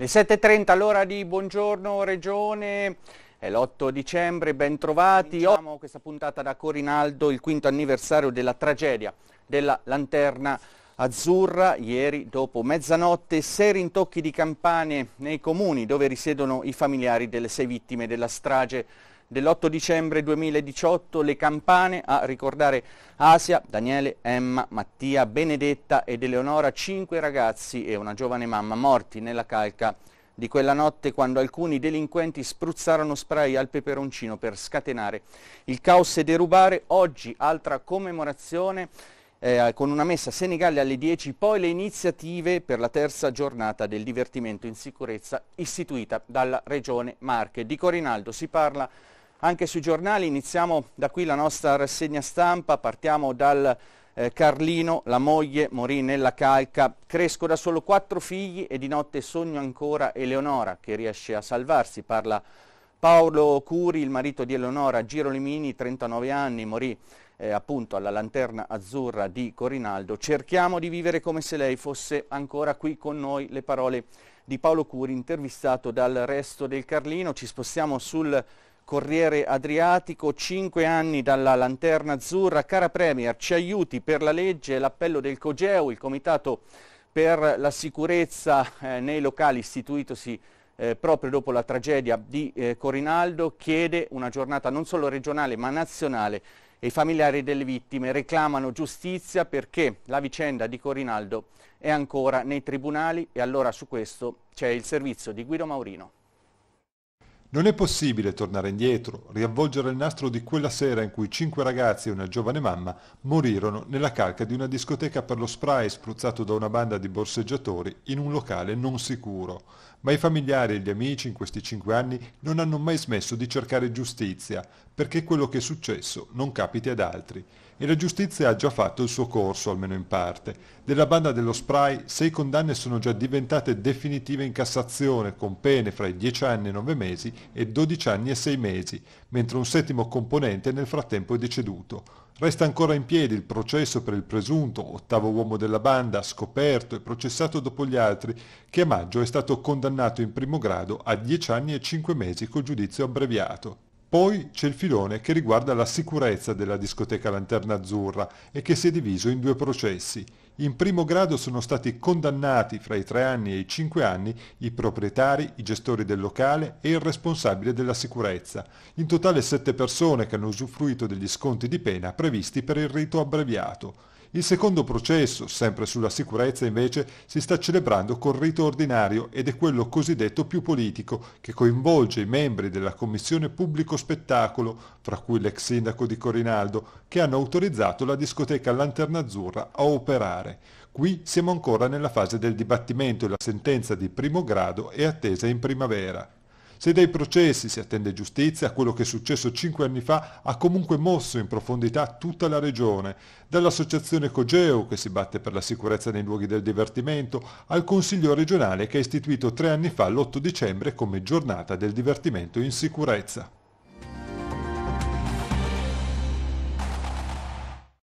Le 7.30 all'ora di Buongiorno Regione, è l'8 dicembre, ben trovati. Iniziamo questa puntata da Corinaldo, il quinto anniversario della tragedia della Lanterna Azzurra. Ieri dopo mezzanotte, sei rintocchi di campane nei comuni dove risiedono i familiari delle sei vittime della strage dell'8 dicembre 2018 le campane a ricordare Asia, Daniele, Emma, Mattia, Benedetta ed Eleonora, cinque ragazzi e una giovane mamma morti nella calca di quella notte quando alcuni delinquenti spruzzarono spray al peperoncino per scatenare il caos e derubare. Oggi altra commemorazione eh, con una messa a Senigallia alle 10, poi le iniziative per la terza giornata del divertimento in sicurezza istituita dalla Regione Marche. Di Corinaldo si parla anche sui giornali. Iniziamo da qui la nostra rassegna stampa, partiamo dal eh, Carlino, la moglie morì nella calca, cresco da solo quattro figli e di notte sogno ancora Eleonora che riesce a salvarsi, parla Paolo Curi, il marito di Eleonora Girolimini, 39 anni, morì eh, appunto alla lanterna azzurra di Corinaldo. Cerchiamo di vivere come se lei fosse ancora qui con noi. Le parole di Paolo Curi, intervistato dal resto del Carlino. Ci spostiamo sul Corriere Adriatico, cinque anni dalla Lanterna Azzurra. Cara Premier, ci aiuti per la legge, l'appello del Cogeu, il Comitato per la sicurezza eh, nei locali istituitosi eh, proprio dopo la tragedia di eh, Corinaldo, chiede una giornata non solo regionale ma nazionale e i familiari delle vittime reclamano giustizia perché la vicenda di Corinaldo è ancora nei tribunali e allora su questo c'è il servizio di Guido Maurino. Non è possibile tornare indietro, riavvolgere il nastro di quella sera in cui cinque ragazzi e una giovane mamma morirono nella calca di una discoteca per lo spray spruzzato da una banda di borseggiatori in un locale non sicuro. Ma i familiari e gli amici in questi cinque anni non hanno mai smesso di cercare giustizia, perché quello che è successo non capiti ad altri. E la giustizia ha già fatto il suo corso, almeno in parte. Della banda dello spray, sei condanne sono già diventate definitive in Cassazione, con pene fra i dieci anni e nove mesi e 12 anni e 6 mesi, mentre un settimo componente nel frattempo è deceduto. Resta ancora in piedi il processo per il presunto ottavo uomo della banda, scoperto e processato dopo gli altri, che a maggio è stato condannato in primo grado a 10 anni e 5 mesi col giudizio abbreviato. Poi c'è il filone che riguarda la sicurezza della discoteca Lanterna Azzurra e che si è diviso in due processi. In primo grado sono stati condannati fra i tre anni e i cinque anni i proprietari, i gestori del locale e il responsabile della sicurezza, in totale sette persone che hanno usufruito degli sconti di pena previsti per il rito abbreviato. Il secondo processo, sempre sulla sicurezza invece, si sta celebrando col rito ordinario ed è quello cosiddetto più politico, che coinvolge i membri della Commissione Pubblico Spettacolo, fra cui l'ex sindaco di Corinaldo, che hanno autorizzato la discoteca Lanterna Azzurra a operare. Qui siamo ancora nella fase del dibattimento e la sentenza di primo grado è attesa in primavera. Se dai processi si attende giustizia, quello che è successo cinque anni fa ha comunque mosso in profondità tutta la regione, dall'associazione Cogeo che si batte per la sicurezza nei luoghi del divertimento, al Consiglio regionale che ha istituito tre anni fa l'8 dicembre come giornata del divertimento in sicurezza.